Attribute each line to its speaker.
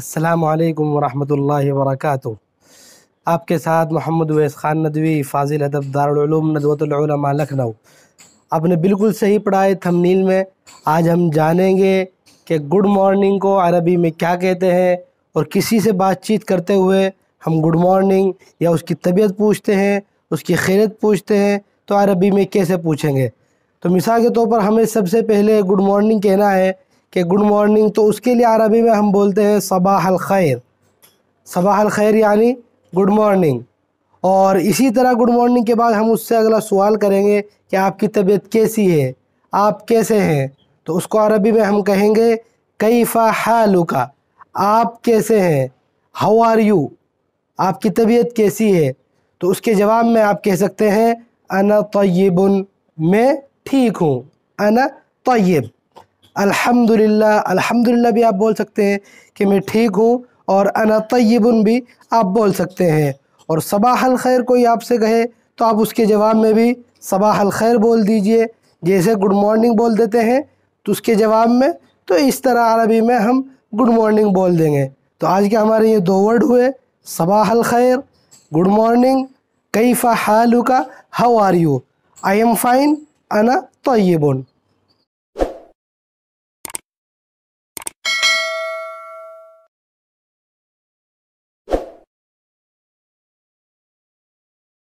Speaker 1: السلام علیکم ورحمۃ اللہ وبرکاتہ آپ کے ساتھ محمد ویس خان ندوی فاضل ادب دارالعلوم ندوۃ العلماء لکھنؤ آپ نے بالکل صحیح پڑھائے تھمنیل میں آج ہم جانیں گے کہ گڈ مارننگ کو عربی میں کیا کہتے ہیں اور کسی سے بات چیت کرتے ہوئے ہم گڈ مارننگ یا اس کی طبیعت پوچھتے ہیں اس کی خیرت پوچھتے ہیں تو عربی میں کیسے پوچھیں گے تو مثال کے طور پر ہمیں سب سے پہلے گڈ مارننگ کہنا ہے کہ گڈ مارننگ تو اس کے لیے عربی میں ہم بولتے ہیں صباح الخیر صباح الخیر یعنی گڈ مارننگ اور اسی طرح گڈ مارننگ کے بعد ہم اس سے اگلا سوال کریں گے کہ آپ کی طبیعت کیسی ہے آپ کیسے ہیں تو اس کو عربی میں ہم کہیں گے کیفا حالو کا آپ کیسے ہیں ہاؤ آر یو آپ کی طبیعت کیسی ہے تو اس کے جواب میں آپ کہہ سکتے ہیں انا طیبن میں ٹھیک ہوں انا طیب الحمدللہ الحمدللہ بھی آپ بول سکتے ہیں کہ میں ٹھیک ہوں اور انا طیبن بھی آپ بول سکتے ہیں اور صباح الخیر کوئی آپ سے کہے تو آپ اس کے جواب میں بھی صباح الخیر بول دیجئے جیسے گڈ مارننگ بول دیتے ہیں تو اس کے جواب میں تو اس طرح عربی میں ہم گڈ مارننگ بول دیں گے تو آج کے ہمارے یہ دو ورڈ ہوئے صباح الخیر گڈ مارننگ کیفا حالو کا how are you I am fine انا طیبن